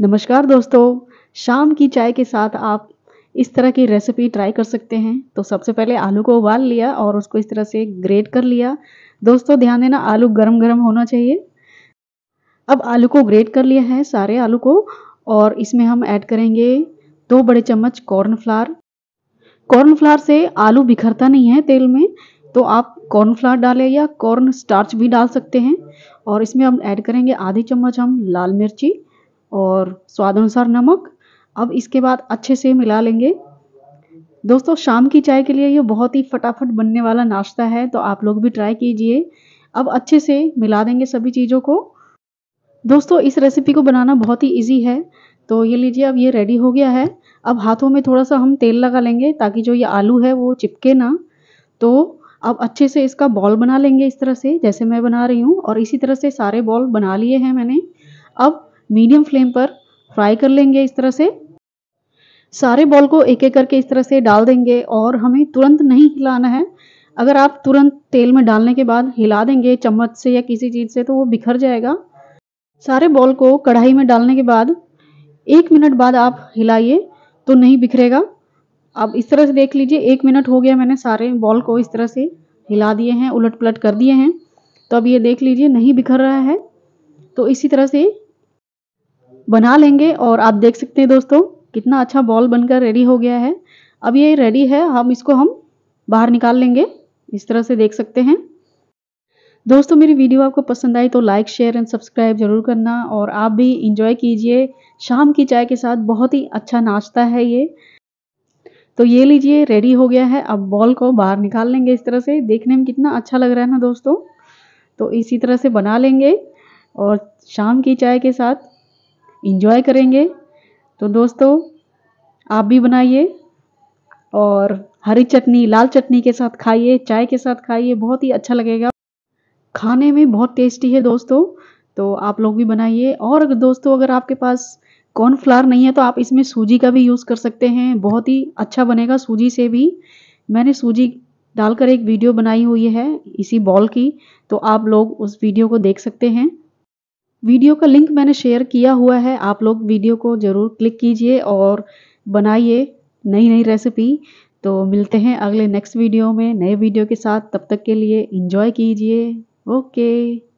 नमस्कार दोस्तों शाम की चाय के साथ आप इस तरह की रेसिपी ट्राई कर सकते हैं तो सबसे पहले आलू को उबाल लिया और उसको इस तरह से ग्रेट कर लिया दोस्तों ध्यान देना आलू गरम गरम होना चाहिए अब आलू को ग्रेट कर लिया है सारे आलू को और इसमें हम ऐड करेंगे दो बड़े चम्मच कॉर्नफ्लावर कॉर्नफ्लावर से आलू बिखरता नहीं है तेल में तो आप कॉर्नफ्लावर डालें या कॉर्न स्टार्च भी डाल सकते हैं और इसमें हम ऐड करेंगे आधी चम्मच हम लाल मिर्ची और स्वाद अनुसार नमक अब इसके बाद अच्छे से मिला लेंगे दोस्तों शाम की चाय के लिए ये बहुत ही फटाफट बनने वाला नाश्ता है तो आप लोग भी ट्राई कीजिए अब अच्छे से मिला देंगे सभी चीज़ों को दोस्तों इस रेसिपी को बनाना बहुत ही इजी है तो ये लीजिए अब ये रेडी हो गया है अब हाथों में थोड़ा सा हम तेल लगा लेंगे ताकि जो ये आलू है वो चिपके ना तो अब अच्छे से इसका बॉल बना लेंगे इस तरह से जैसे मैं बना रही हूँ और इसी तरह से सारे बॉल बना लिए हैं मैंने अब मीडियम फ्लेम पर फ्राई कर लेंगे इस तरह से सारे बॉल को एक एक करके इस तरह से डाल देंगे और हमें तुरंत नहीं हिलाना है अगर आप तुरंत तेल में डालने के बाद हिला देंगे चम्मच से या किसी चीज़ से तो वो बिखर जाएगा सारे बॉल को कढ़ाई में डालने के बाद एक मिनट बाद आप हिलाइए तो नहीं बिखरेगा अब इस तरह से देख लीजिए एक मिनट हो गया मैंने सारे बॉल को इस तरह से हिला दिए हैं उलट पलट कर दिए हैं तो अब ये देख लीजिए नहीं बिखर रहा है तो इसी तरह से बना लेंगे और आप देख सकते हैं दोस्तों कितना अच्छा बॉल बनकर रेडी हो गया है अब ये रेडी है हम इसको हम बाहर निकाल लेंगे इस तरह से देख सकते हैं दोस्तों मेरी वीडियो आपको पसंद आई तो लाइक शेयर एंड सब्सक्राइब जरूर करना और आप भी इंजॉय कीजिए शाम की चाय के साथ बहुत ही अच्छा नाश्ता है ये तो ये लीजिए रेडी हो गया है अब बॉल को बाहर निकाल लेंगे इस तरह से देखने में कितना अच्छा लग रहा है ना दोस्तों तो इसी तरह से बना लेंगे और शाम की चाय के साथ इंजॉय करेंगे तो दोस्तों आप भी बनाइए और हरी चटनी लाल चटनी के साथ खाइए चाय के साथ खाइए बहुत ही अच्छा लगेगा खाने में बहुत टेस्टी है दोस्तों तो आप लोग भी बनाइए और अगर दोस्तों अगर आपके पास कॉर्नफ्लावर नहीं है तो आप इसमें सूजी का भी यूज़ कर सकते हैं बहुत ही अच्छा बनेगा सूजी से भी मैंने सूजी डालकर एक वीडियो बनाई हुई है इसी बॉल की तो आप लोग उस वीडियो को देख सकते हैं वीडियो का लिंक मैंने शेयर किया हुआ है आप लोग वीडियो को ज़रूर क्लिक कीजिए और बनाइए नई नई रेसिपी तो मिलते हैं अगले नेक्स्ट वीडियो में नए वीडियो के साथ तब तक के लिए इन्जॉय कीजिए ओके